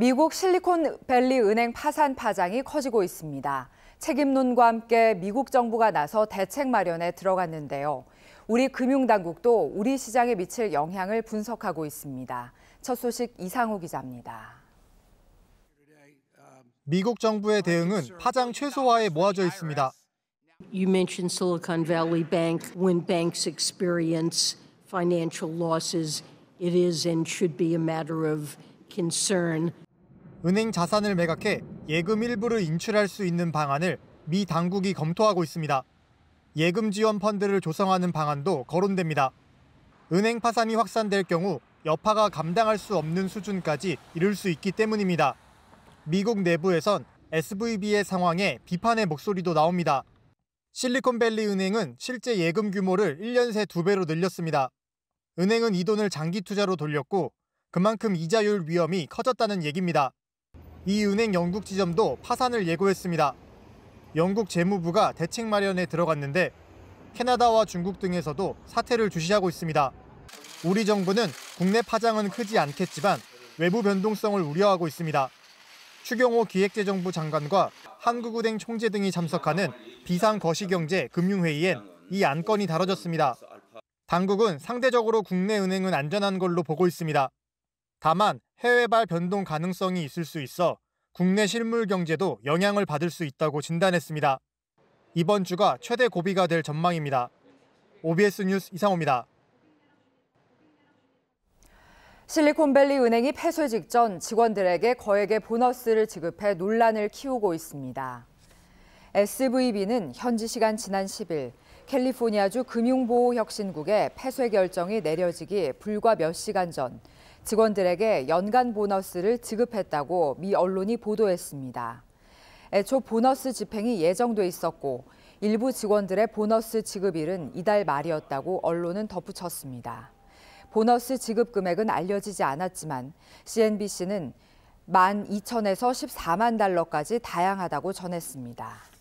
미국 실리콘밸리 은행 파산 파장이 커지고 있습니다. 책임론과 함께 미국 정부가 나서 대책 마련에 들어갔는데요. 우리 금융당국도 우리 시장에 미칠 영향을 분석하고 있습니다. 첫 소식 이상우 기자입니다. 미국 정부의 대응은 파장 최소화에 모아져 있습니다. You mentioned Silicon Valley Bank. When banks experience financial losses, it is and should be a matter of concern. 은행 자산을 매각해 예금 일부를 인출할 수 있는 방안을 미 당국이 검토하고 있습니다. 예금 지원 펀드를 조성하는 방안도 거론됩니다. 은행 파산이 확산될 경우 여파가 감당할 수 없는 수준까지 이를 수 있기 때문입니다. 미국 내부에선 SVB의 상황에 비판의 목소리도 나옵니다. 실리콘밸리 은행은 실제 예금 규모를 1년 새 2배로 늘렸습니다. 은행은 이 돈을 장기 투자로 돌렸고 그만큼 이자율 위험이 커졌다는 얘기입니다. 이 은행 영국 지점도 파산을 예고했습니다. 영국 재무부가 대책 마련에 들어갔는데 캐나다와 중국 등에서도 사태를 주시하고 있습니다. 우리 정부는 국내 파장은 크지 않겠지만 외부 변동성을 우려하고 있습니다. 추경호 기획재정부 장관과 한국은행 총재 등이 참석하는 비상거시경제 금융회의엔 이 안건이 다뤄졌습니다. 당국은 상대적으로 국내 은행은 안전한 걸로 보고 있습니다. 다만 해외발 변동 가능성이 있을 수 있어 국내 실물 경제도 영향을 받을 수 있다고 진단했습니다. 이번 주가 최대 고비가 될 전망입니다. OBS 뉴스 이상호입니다. 실리콘밸리 은행이 폐쇄 직전 직원들에게 거액의 보너스를 지급해 논란을 키우고 있습니다. SVB는 현지 시간 지난 10일 캘리포니아주 금융보호혁신국의 폐쇄 결정이 내려지기 불과 몇 시간 전 직원들에게 연간 보너스를 지급했다고 미 언론이 보도했습니다. 애초 보너스 집행이 예정돼 있었고 일부 직원들의 보너스 지급일은 이달 말이었다고 언론은 덧붙였습니다. 보너스 지급 금액은 알려지지 않았지만 CNBC는 만 2천에서 14만 달러까지 다양하다고 전했습니다.